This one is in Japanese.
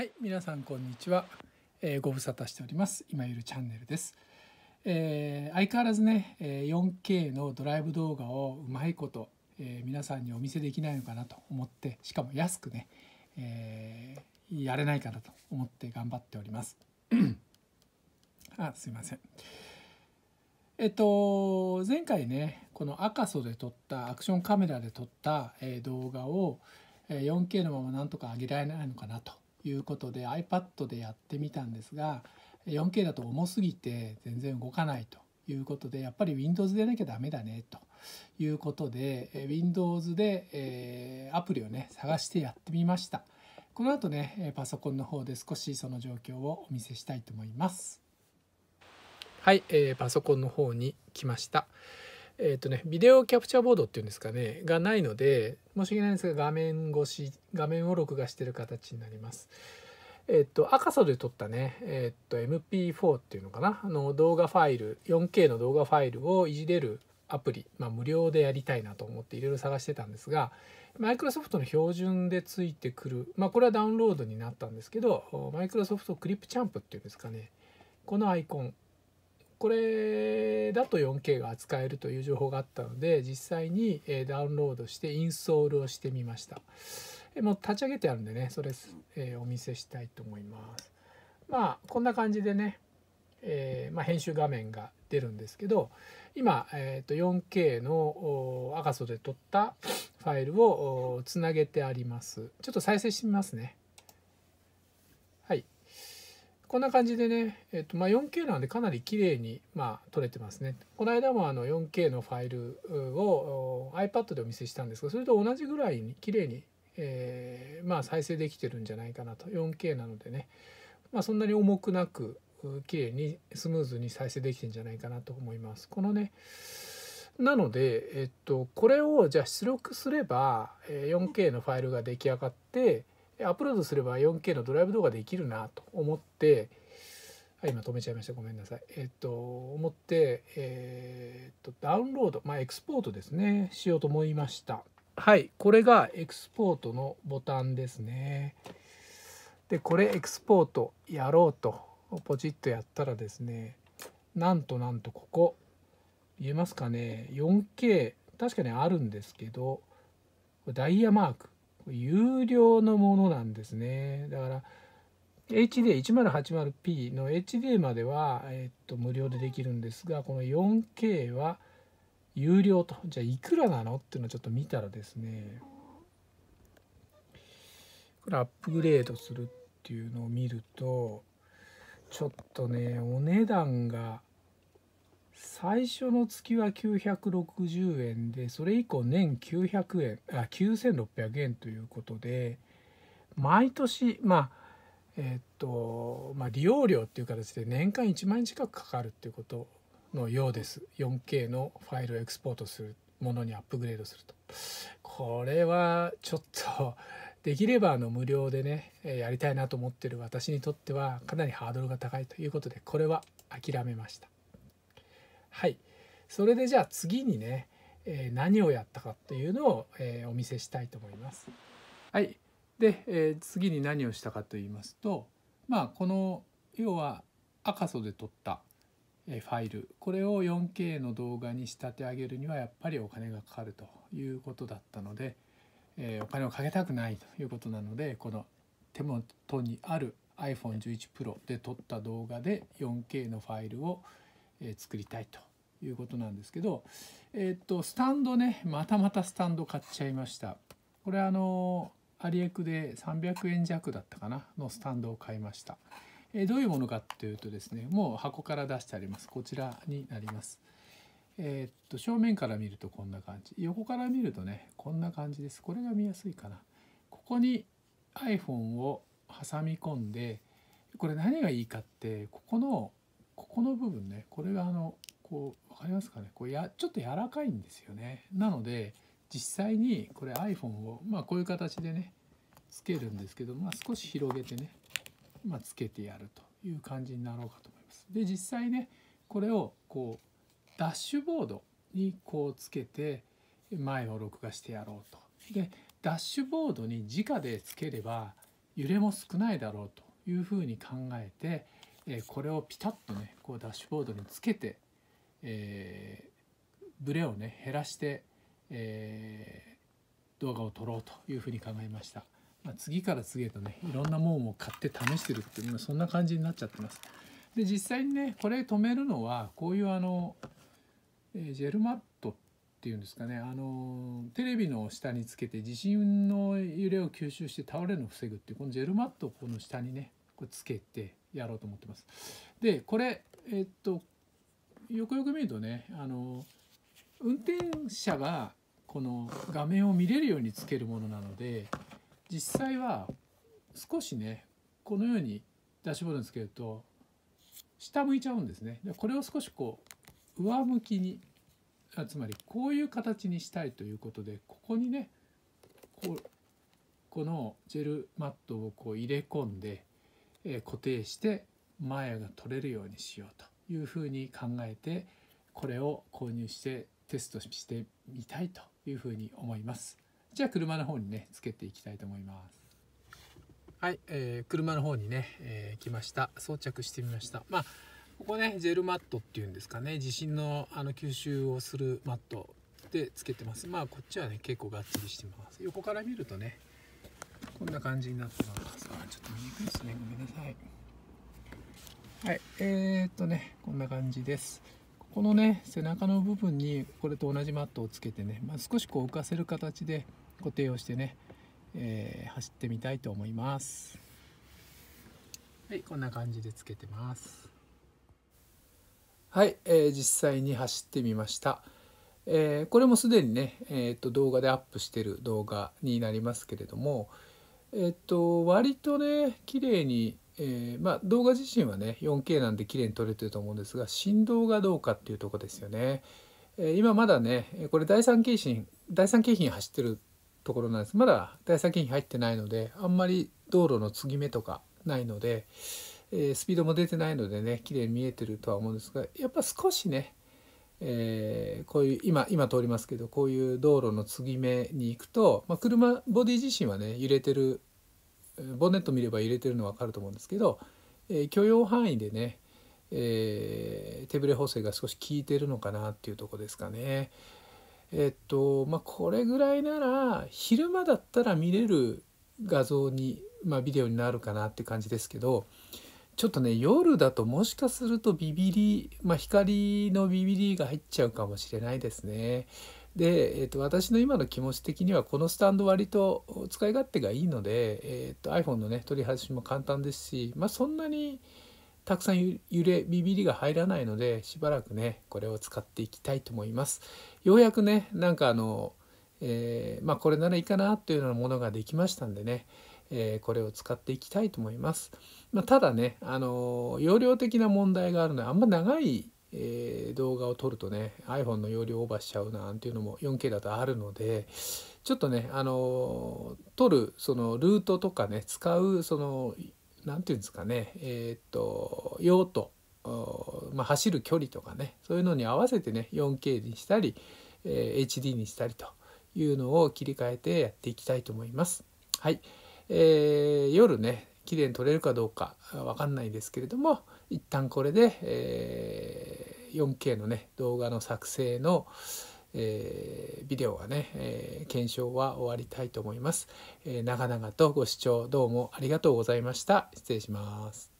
はい、皆さんこんにちは、えー、ご無沙汰しております。今いるチャンネルです。えー、相変わらずね、え 4K のドライブ動画をうまいこと、えー、皆さんにお見せできないのかなと思って、しかも安くね、えやれないかなと思って頑張っております。あ、すいません。えっと、前回ね、この赤楚で撮った、アクションカメラで撮った、え動画を、4K のままなんとか上げられないのかなということで iPad でやってみたんですが 4K だと重すぎて全然動かないということでやっぱり Windows でなきゃダメだねということで Windows で、えアプリをね探してやってみましたこの後ねパソコンの方で少しその状況をお見せしたいと思いますはい、えー、パソコンの方に来ましたえっ、ー、とねビデオキャプチャーボードっていうんですかねがないので申し訳ないんですが画面越し画面を録画してる形になります。えっと、赤楚で撮ったね、えっと、MP4 っていうのかな、あの動画ファイル、4K の動画ファイルをいじれるアプリ、まあ、無料でやりたいなと思っていろいろ探してたんですが、マイクロソフトの標準でついてくる、まあ、これはダウンロードになったんですけど、マイクロソフトクリップチャンプっていうんですかね、このアイコン、これだと 4K が扱えるという情報があったので実際にダウンロードしてインストールをしてみましたもう立ち上げてあるんでねそれ、えお見せしたいと思いますまあこんな感じでね、えー、まあ、編集画面が出るんですけど今、えー、と 4K の赤楚で撮ったファイルをつなげてありますちょっと再生してみますねこんな感じでね、えっとまあ、4K なんでかなり綺麗にまあ撮れてますね。この間もあの 4K のファイルを iPad でお見せしたんですがそれと同じぐらいに綺麗に、えー、まあ再生できてるんじゃないかなと 4K なのでね、まあ、そんなに重くなく綺麗にスムーズに再生できてんじゃないかなと思います。このねなので、えっと、これをじゃあ出力すれば 4K のファイルが出来上がって、アップロードすれば 4K のドライブ動画できるなと思ってい、今止めちゃいましたごめんなさいえっと思ってえー、っとダウンロードまあエクスポートですねしようと思いましたはいこれがエクスポートのボタンですねでこれエクスポートやろうとポチッとやったらですねなんとなんとここ見えますかね 4K 確かにあるんですけどダイヤマーク有料のものなんですねだから HD1080p の HD までは、えっと、無料でできるんですがこの 4K は有料とじゃあいくらなのっていうのをちょっと見たらですねこれアップグレードするっていうのを見るとちょっとねお値段が最初の月は960円でそれ以降年900円あ9600円ということで毎年まあえっとまあ、利用料っていう形で年間1万円近くかかるっていうことのようです 4K のファイルをエクスポートするものにアップグレードするとこれはちょっとできればあの無料でねやりたいなと思ってる私にとってはかなりハードルが高いということでこれは諦めましたはいそれでじゃあ次にね、えー、何をやったかっていうのを、えー、お見せしたいと思います。はいで、えー、次に何をしたかと言いますとまあこの要は赤楚で撮ったファイルこれを 4K の動画に仕立て上げるにはやっぱりお金がかかるということだったので、えー、お金をかけたくないということなのでこの手元にある iPhone11 Pro で撮った動画で 4K のファイルを、え作りたいということなんですけど、えっとスタンドねまたまたスタンド買っちゃいましたこれあのアリエクで300円弱だったかなのスタンドを買いました、えどういうものかっていうとですねもう箱から出してありますこちらになりますえっと正面から見るとこんな感じ横から見るとねこんな感じですこれが見やすいかなここに iPhone を挟み込んでこれ何がいいかってここのここの部分ねこれがあのこう分かりますかねこうやちょっと柔らかいんですよねなので実際にこれ iPhone をまあこういう形でねつけるんですけど、まあ、少し広げてね、まあ、つけてやるという感じになろうかと思います。で実際ねこれをこうダッシュボードにこうつけて前を録画してやろうと。でダッシュボードに直でつければ揺れも少ないだろうというふうに考えてえこれをピタッとねこうダッシュボードにつけて、えブレをね減らして、え動画を撮ろうというふうに考えました、まあ、次から次へとねいろんなもんを買って試してるっていうそんな感じになっちゃってますで実際にねこれ止めるのはこういうあの、えジェルマットっていうんですかねあのテレビの下につけて地震の揺れを吸収して倒れるのを防ぐっていうこのジェルマットをこの下にねこうつけてやろうと思ってます。でこれえっとよくよく見るとねあの運転者がこの画面を見れるようにつけるものなので実際は少しねこのようにダッシュボードにつけると下向いちゃうんですね。でこれを少しこう上向きにあつまりこういう形にしたいということでここにねここのジェルマットをこう入れ込んで固定して前が取れるようにしようというふうに考えてこれを購入してテストしてみたいというふうに思いますじゃあ車の方にねつけていきたいと思いますはい、えー、車の方にね、えー、来ました装着してみましたまあここねジェルマットっていうんですかね地震のあの吸収をするマットでつけてますまあこっちはね結構がっちりしてます横から見るとねこんな感じになってますあちょっと見にくいですねごめんなさいはいえー、っとねこんな感じですここのね背中の部分にこれと同じマットをつけてね、まあ、少しこう浮かせる形で固定をしてね、えー、走ってみたいと思いますはいこんな感じでつけてますはい、えー、実際に走ってみましたえー、これもすでにね、えー、と動画でアップしてる動画になりますけれども、えっと割とね綺麗に、えー、まあ、動画自身はね 4K なんで綺麗に撮れてると思うんですが振動がどうかっていうとこですよね、えー、今まだねこれ第3景品第3景品走ってるところなんですまだ第3景品入ってないのであんまり道路の継ぎ目とかないので、えー、スピードも出てないのでね綺麗に見えてるとは思うんですがやっぱ少しねえー、こういう今今通りますけどこういう道路の継ぎ目に行くと、まあ、車ボディ自身はね揺れてるボンネット見れば揺れてるの分かると思うんですけど、えー、許容範囲でね、えー、手ぶれ補正が少し効いてるのかなっていうとこですかね。えっとまあ、これぐらいなら昼間だったら見れる画像に、まあ、ビデオになるかなって感じですけど、ちょっとね夜だともしかするとビビリ、まあ、光のビビリが入っちゃうかもしれないですね。で、えー、と私の今の気持ち的にはこのスタンド割と使い勝手がいいので、えー、と iPhone のね取り外しも簡単ですし、まあ、そんなにたくさん揺れビビりが入らないのでしばらくねこれを使っていきたいと思います。ようやくねなんかあの、えー、まあ、これならいいかなというようなものができましたんでねえー、これを使っていきたいと思います。まあ、ただね、あの容量的な問題があるのであんま長い、えー、動画を撮るとね iPhone の容量オーバーしちゃうなんていうのも 4K だとあるのでちょっとね、あの撮るそのルートとかね使うその何て言うんですかねえー、っと用途まあ、走る距離とかねそういうのに合わせてね 4K にしたり、えー、HD にしたりというのを切り替えてやっていきたいと思います。はい、えー、夜ね綺麗に撮れるかどうか分かんないですけれども一旦これで、えー、4K のね動画の作成の、えー、ビデオはね、えー、検証は終わりたいと思います、え長々とご視聴どうもありがとうございました失礼します